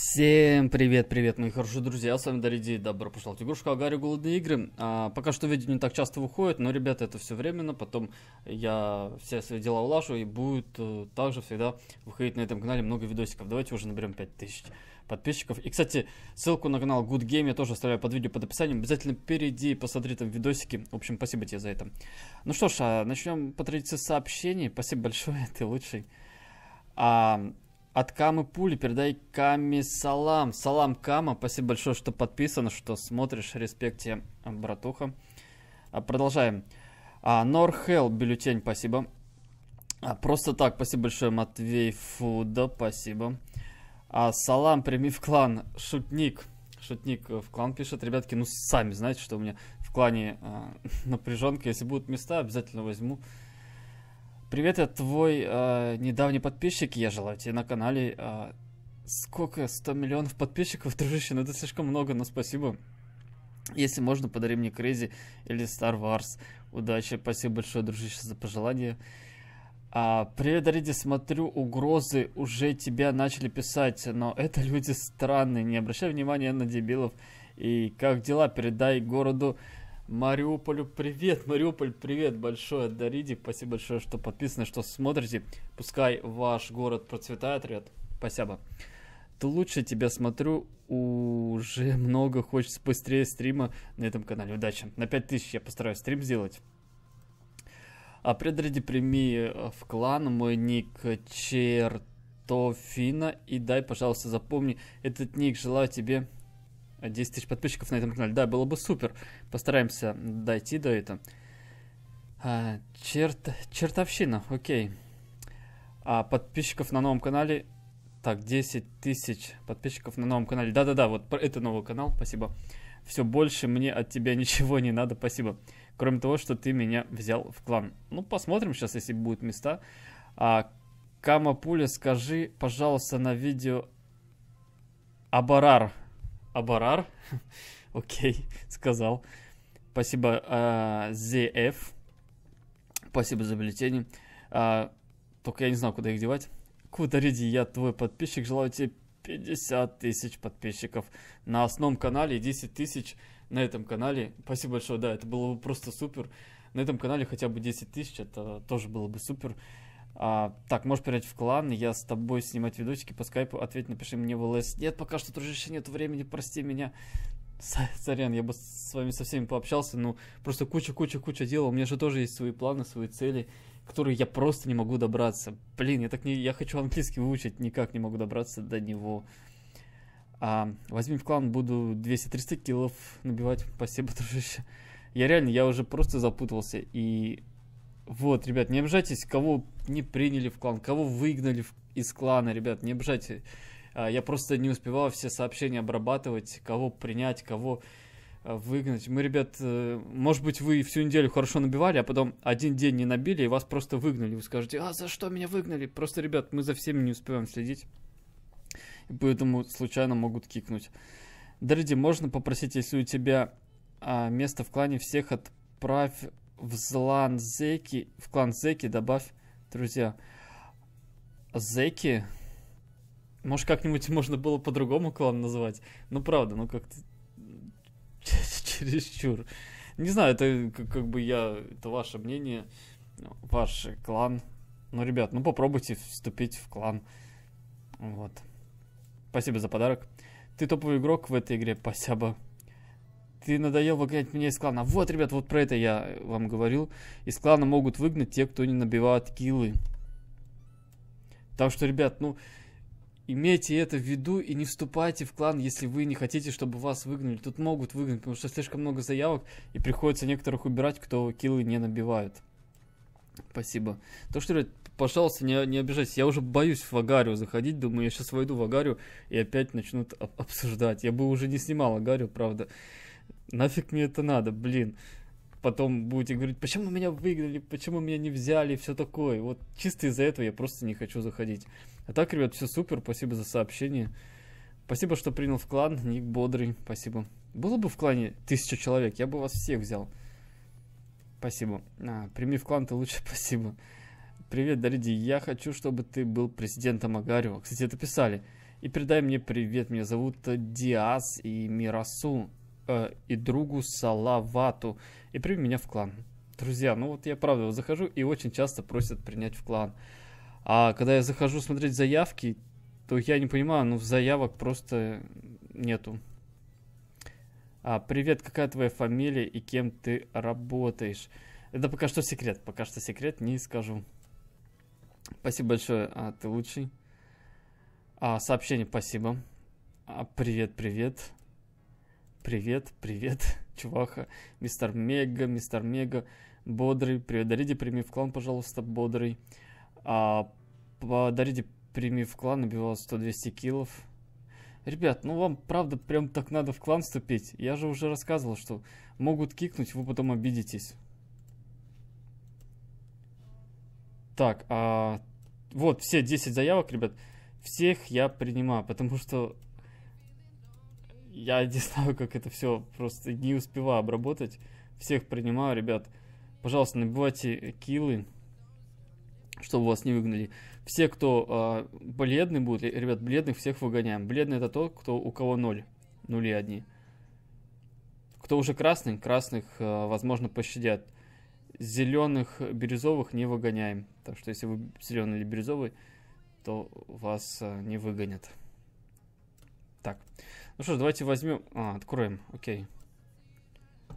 Всем привет-привет, мои хорошие друзья, с вами Дариди, добро пожаловать в игрушку Агари Голодные Игры. А, пока что видео не так часто выходит, но, ребята, это все временно, потом я все свои дела улажу и будет э, также всегда выходить на этом канале много видосиков. Давайте уже наберем 5000 подписчиков. И, кстати, ссылку на канал Good Game я тоже оставляю под видео под описанием. Обязательно перейди и посмотри там видосики. В общем, спасибо тебе за это. Ну что ж, а начнем по традиции сообщений. Спасибо большое, ты лучший. А, от Камы Пули передай Каме Салам. Салам, Кама. Спасибо большое, что подписано, что смотришь. Респект тебе, братуха. А, продолжаем. А, Норхел, бюллетень, спасибо. А, просто так, спасибо большое, Матвей Фуда, спасибо. А, салам, прими в клан. Шутник. Шутник э, в клан пишет. Ребятки, ну сами знаете, что у меня в клане а, напряженка. Если будут места, обязательно возьму. Привет, это твой э, недавний подписчик. Я желаю тебе на канале э, сколько? 100 миллионов подписчиков, дружище. Ну это слишком много, но спасибо. Если можно, подари мне Крейзи или Star Wars. Удачи. Спасибо большое, дружище, за пожелание. А, привет, Риди, смотрю, угрозы уже тебя начали писать, но это люди странные. Не обращай внимания на дебилов. И как дела? Передай городу Мариуполю привет, Мариуполь, привет большое, Дариди, спасибо большое, что подписаны, что смотрите. Пускай ваш город процветает, ребят, спасибо. Ты лучше тебя смотрю, уже много хочется быстрее стрима на этом канале. Удачи, на 5000 я постараюсь стрим сделать. А предряди прими э, в клан мой ник Чертофина и дай, пожалуйста, запомни этот ник. Желаю тебе 10 тысяч подписчиков на этом канале. Да, было бы супер. Постараемся дойти до этого. А, черт, чертовщина, окей. А подписчиков на новом канале... Так, 10 тысяч подписчиков на новом канале. Да-да-да, вот это новый канал, спасибо. Все больше мне от тебя ничего не надо, спасибо. Кроме того, что ты меня взял в клан. Ну, посмотрим сейчас, если будут места. А, Камапуля, скажи, пожалуйста, на видео Абарар. Абарар. Окей, сказал. Спасибо, а, э, ZF. Спасибо за бюллетени. Э, только я не знал, куда их девать. Куда, Риди, я твой подписчик. Желаю тебе 50 тысяч подписчиков на основном канале и 10 тысяч на этом канале. Спасибо большое, да, это было бы просто супер. На этом канале хотя бы 10 тысяч, это тоже было бы супер. А, так, можешь перейти в клан, я с тобой снимать видосики по скайпу, ответь, напиши мне в ЛС. Нет, пока что, дружище, нет времени, прости меня. Сорян, я бы с вами со всеми пообщался, но ну, просто куча-куча-куча дел, у меня же тоже есть свои планы, свои цели, которые я просто не могу добраться. Блин, я так не... я хочу английский выучить, никак не могу добраться до него. А, возьми в клан, буду 200-300 килов набивать, спасибо, дружище. Я реально, я уже просто запутался, и вот, ребят, не обижайтесь, кого не приняли в клан, кого выгнали из клана, ребят, не обижайтесь. А, я просто не успевал все сообщения обрабатывать, кого принять, кого а, выгнать. Мы, ребят, э, может быть, вы всю неделю хорошо набивали, а потом один день не набили, и вас просто выгнали. Вы скажете, а за что меня выгнали? Просто, ребят, мы за всеми не успеваем следить, поэтому случайно могут кикнуть. Дреди, можно попросить, если у тебя а, место в клане, всех отправь в, злан зеки, в клан зеки добавь друзья. Зеки? Может, как-нибудь можно было по-другому клан назвать? Ну, правда, ну как-то чересчур. Не знаю, это как, как бы я... Это ваше мнение, ваш клан. Ну, ребят, ну попробуйте вступить в клан. Вот. Спасибо за подарок. Ты топовый игрок в этой игре, спасибо ты надоел выгонять меня из клана. Вот, ребят, вот про это я вам говорил. Из клана могут выгнать те, кто не набивает килы. Так что, ребят, ну, имейте это в виду и не вступайте в клан, если вы не хотите, чтобы вас выгнали. Тут могут выгнать, потому что слишком много заявок, и приходится некоторых убирать, кто килы не набивает. Спасибо. То что, ребят, пожалуйста, не, не обижайтесь. Я уже боюсь в Агарию заходить. Думаю, я сейчас войду в Агарию и опять начнут об обсуждать. Я бы уже не снимал Агарию, правда нафиг мне это надо, блин. Потом будете говорить, почему меня выиграли, почему меня не взяли, все такое. Вот чисто из-за этого я просто не хочу заходить. А так, ребят, все супер, спасибо за сообщение. Спасибо, что принял в клан, ник бодрый, спасибо. Было бы в клане тысяча человек, я бы вас всех взял. Спасибо. А, прими в клан, ты лучше, спасибо. Привет, Дариди, я хочу, чтобы ты был президентом Агарева. Кстати, это писали. И передай мне привет, меня зовут Диас и Мирасу э, и другу Салавату и прими меня в клан. Друзья, ну вот я правда захожу и очень часто просят принять в клан. А когда я захожу смотреть заявки, то я не понимаю, ну заявок просто нету. А, привет, какая твоя фамилия и кем ты работаешь? Это пока что секрет, пока что секрет не скажу. Спасибо большое, а ты лучший. А, сообщение, спасибо. А, привет, привет. Привет, привет, чуваха, мистер Мега, мистер Мега, бодрый. Привет, дарите прими в клан, пожалуйста, бодрый. А, дарите прими в клан, набивал 100-200 килов. Ребят, ну вам правда прям так надо в клан вступить. Я же уже рассказывал, что могут кикнуть, вы потом обидитесь. Так, а, вот все 10 заявок, ребят. Всех я принимаю, потому что я не знаю, как это все просто не успеваю обработать. Всех принимаю, ребят. Пожалуйста, набивайте килы, чтобы вас не выгнали. Все, кто э, бледный будет, э, ребят, бледных всех выгоняем. Бледный это тот, кто у кого ноль, нули одни. Кто уже красный, красных, э, возможно, пощадят. Зеленых, бирюзовых не выгоняем. Так что, если вы зеленый или бирюзовый, то вас э, не выгонят. Ну что ж, давайте возьмем... А, откроем, окей.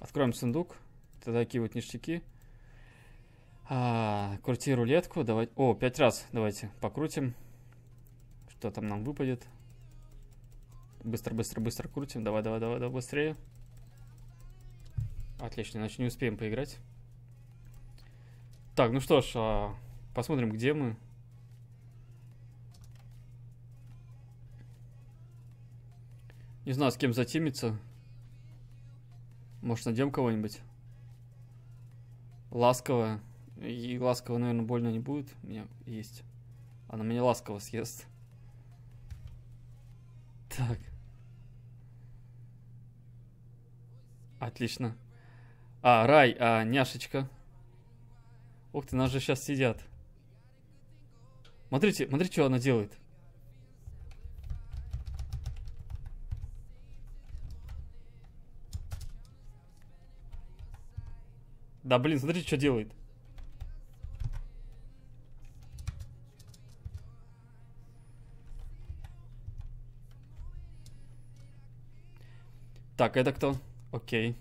Откроем сундук. Это такие вот ништяки. А, крути рулетку. Давай... О, пять раз давайте покрутим. Что там нам выпадет? Быстро, быстро, быстро крутим. Давай, давай, давай, давай, быстрее. Отлично, иначе не успеем поиграть. Так, ну что ж, а, посмотрим, где мы. Не знаю, с кем затимиться. Может, найдем кого-нибудь? ласковая И ласково, наверное, больно не будет. У меня есть. Она меня ласково съест. Так. Отлично. А, рай, а, няшечка. Ух ты, нас же сейчас сидят. Смотрите, смотрите, что она делает. Да, блин, смотрите, что делает. Так, это кто? Окей.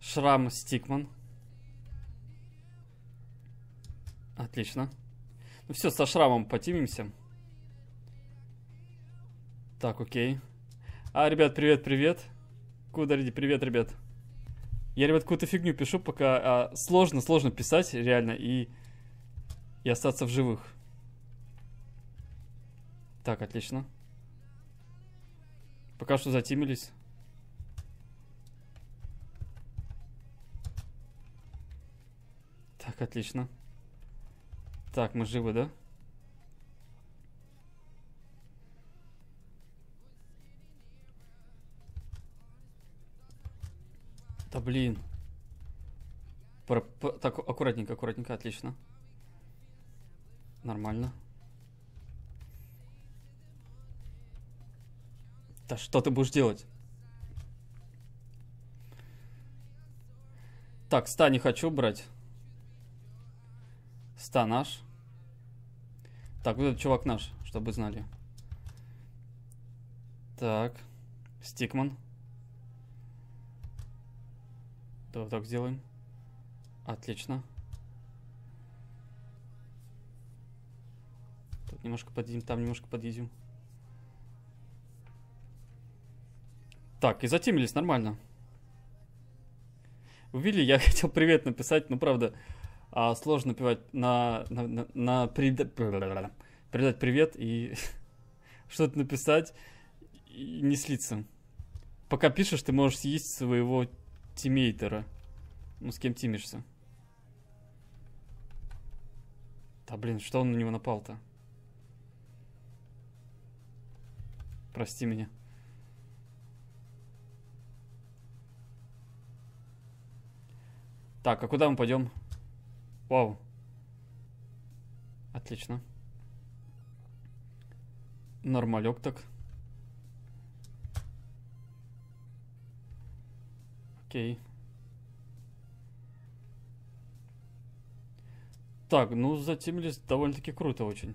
Шрам Стикман. Отлично. Ну все, со шрамом потимимся. Так, окей. А, ребят, привет, привет. Кудариди, привет, ребят. Я, ребят, какую-то фигню пишу, пока а, сложно, сложно писать, реально, и, и остаться в живых. Так, отлично. Пока что затимились. Так, отлично. Так, мы живы, да? Да блин. Про, про, так, аккуратненько, аккуратненько, отлично. Нормально. Да что ты будешь делать? Так, ста не хочу брать. Ста наш. Так, вот этот чувак наш, чтобы знали. Так, Стикман. Давай так сделаем. Отлично. Тут немножко подъедем, там немножко подъедем. Так, и затемились нормально. Увидели, я хотел привет написать, но правда, а, сложно пивать на, на, на, на передать, передать привет и что-то написать и не слиться. Пока пишешь, ты можешь съесть своего тиммейтера. Ну, с кем тимишься? Да, блин, что он на него напал-то? Прости меня. Так, а куда мы пойдем? Вау. Отлично. Нормалек так. Окей. Так, ну затемнились довольно-таки круто очень.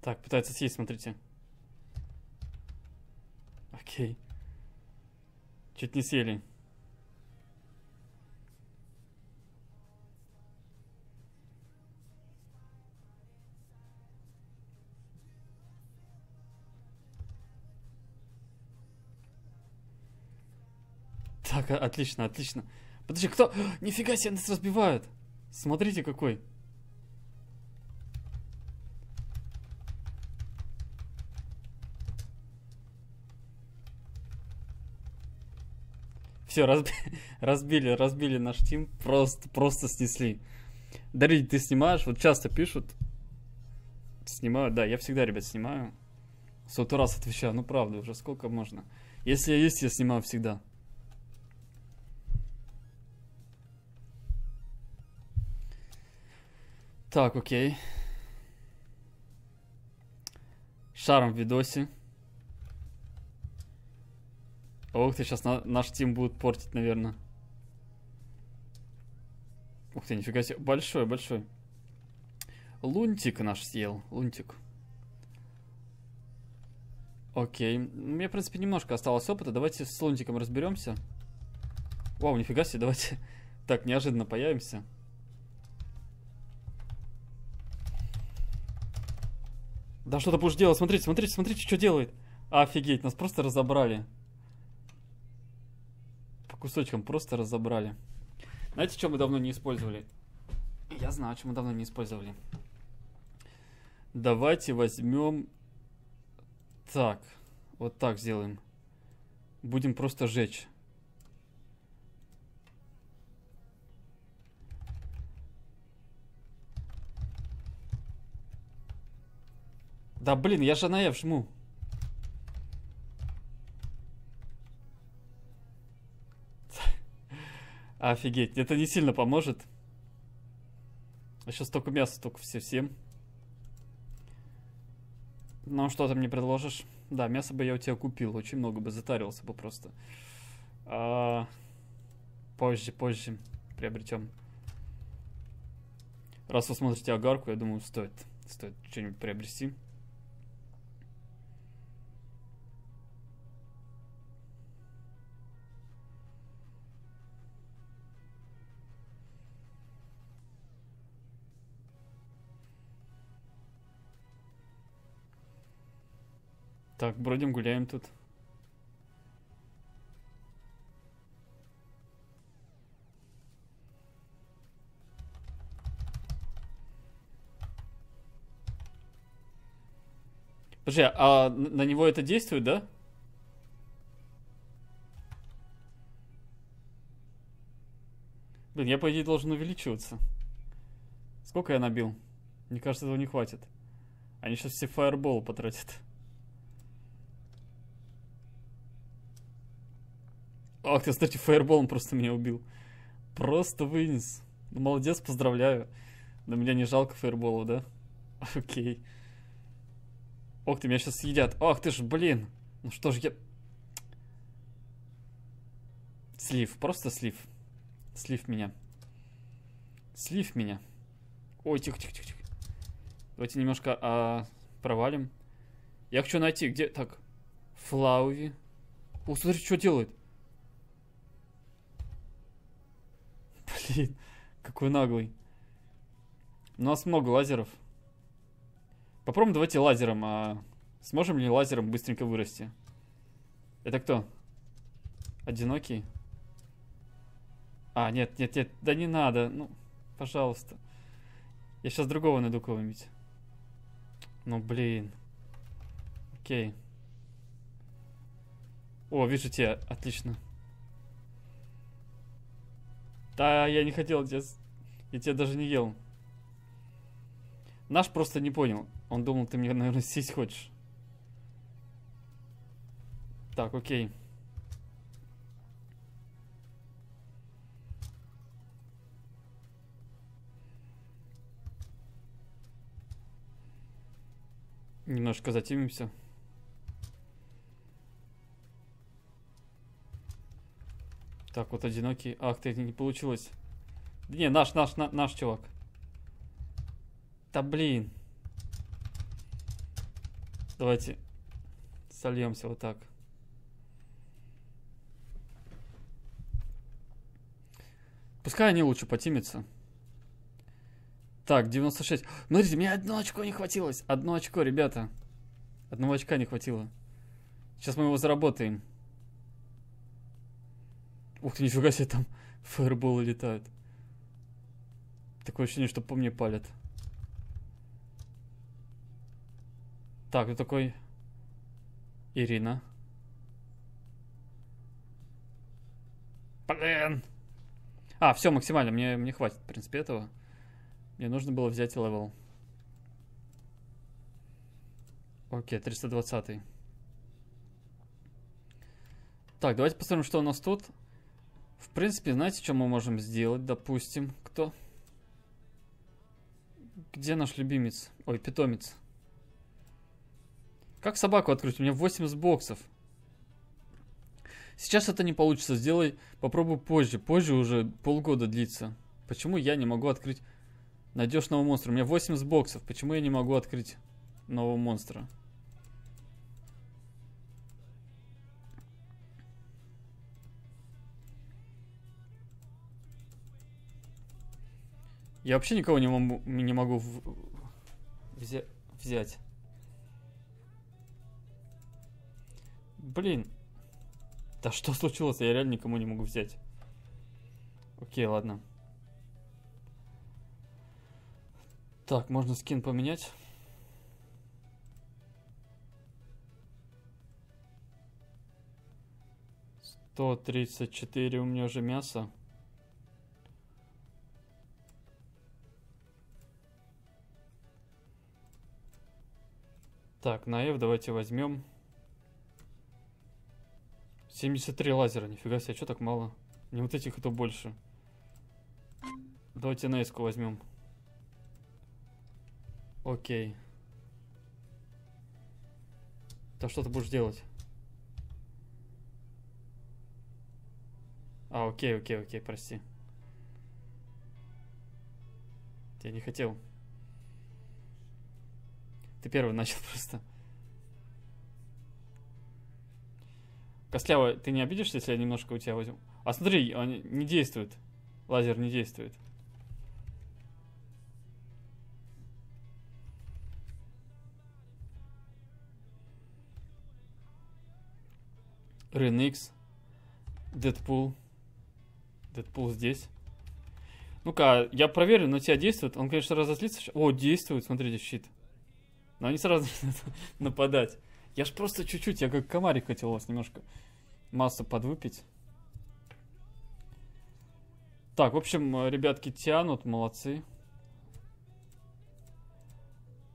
Так, пытается съесть, смотрите. Окей. Чуть не съели. Так, отлично, отлично. Подожди, кто? Нифига себе, нас разбивают. Смотрите, какой. Все, разби... разбили, разбили наш тим. Просто, просто снесли. Дарить, ты снимаешь? Вот часто пишут. Снимаю, да, я всегда, ребят, снимаю. Сотый раз отвечаю, ну правда, уже сколько можно. Если я есть, я снимаю всегда. Так, окей. Шаром в видосе. Ох ты, сейчас на наш тим будет портить, наверное. Ух ты, нифига себе. Большой, большой. Лунтик наш съел. Лунтик. Окей. Мне, в принципе, немножко осталось опыта. Давайте с лунтиком разберемся. Вау, нифига себе, давайте так неожиданно появимся. Да что ты будешь делать, смотрите, смотрите, смотрите, что делает. Офигеть, нас просто разобрали. По кусочкам просто разобрали. Знаете, что мы давно не использовали? Я знаю, что мы давно не использовали. Давайте возьмем... Так, вот так сделаем. Будем просто жечь. Да блин, я же на F жму. Офигеть, это не сильно поможет. А сейчас только мяса, только все всем. Ну, а что ты мне предложишь? Да, мясо бы я у тебя купил. Очень много бы затарился бы просто. А... Позже, позже приобретем. Раз вы смотрите огарку, я думаю, стоит, стоит что-нибудь приобрести. Так, бродим, гуляем тут. Подожди, а на него это действует, да? Блин, я, по идее, должен увеличиваться. Сколько я набил? Мне кажется, этого не хватит. Они сейчас все фаерболы потратят. А, кстати, фаерболом просто меня убил. Просто вынес. Ну, молодец, поздравляю. Да меня не жалко фаерболу, да? Окей. Ох ты, меня сейчас съедят. Ох, ты ж, блин. Ну что ж я... Слив, просто слив. Слив меня. Слив меня. Ой, тихо-тихо-тихо. Давайте немножко а, провалим. Я хочу найти, где... Так, Флауви. О, смотри, что делает. Блин, какой наглый. У нас много лазеров. Попробуем давайте лазером. А сможем ли лазером быстренько вырасти? Это кто? Одинокий? А, нет, нет, нет. Да не надо. Ну, пожалуйста. Я сейчас другого найду кого-нибудь. Ну, блин. Окей. О, вижу тебя. Отлично. Да, я не хотел, я, я тебя даже не ел. Наш просто не понял. Он думал, ты мне, наверное, сесть хочешь. Так, окей. Немножко затимимся. Так, вот одинокий. Ах ты, не получилось. Не, наш, наш, на, наш чувак. Да блин. Давайте сольемся вот так. Пускай они лучше потимятся. Так, 96. Смотрите, мне одно очко не хватилось. Одно очко, ребята. Одного очка не хватило. Сейчас мы его заработаем. Ух ты, нифига себе, там фаерболы летают. Такое ощущение, что по мне палят. Так, кто такой? Ирина. Блин! А, все, максимально. Мне, мне хватит, в принципе, этого. Мне нужно было взять левел. Окей, 320. Так, давайте посмотрим, что у нас тут. В принципе, знаете, что мы можем сделать? Допустим, кто? Где наш любимец? Ой, питомец. Как собаку открыть? У меня 80 боксов. Сейчас это не получится. Сделай, попробуй позже. Позже уже полгода длится. Почему я не могу открыть надежного монстра? У меня 80 боксов. Почему я не могу открыть нового монстра? Я вообще никого не могу, не могу в... взя... взять. Блин. Да что случилось? Я реально никому не могу взять. Окей, ладно. Так, можно скин поменять. Сто тридцать четыре у меня уже мясо. Так, на F давайте возьмем. 73 лазера, нифига себе, а что так мало? Не вот этих, это а больше. Давайте на S возьмем. Окей. Да что ты будешь делать? А, окей, окей, окей, прости. Я не хотел. Ты первый начал просто. Косляво, ты не обидишься, если я немножко у тебя возьму? А смотри, он не действует. Лазер не действует. Ренекс. Дэдпул. Дэдпул здесь. Ну-ка, я проверю, но тебя действует. Он, конечно, разозлится. О, действует, смотрите, щит. Но они сразу нападать. Я ж просто чуть-чуть, я как комарик хотел вас немножко массу подвыпить. Так, в общем, э, ребятки тянут, молодцы.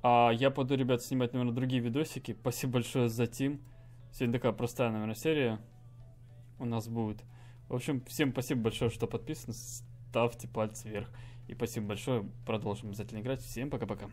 А я пойду, ребят, снимать, наверное, другие видосики. Спасибо большое за тим. Сегодня такая простая, наверное, серия у нас будет. В общем, всем спасибо большое, что подписаны. Ставьте пальцы вверх. И спасибо большое. Продолжим обязательно играть. Всем пока-пока.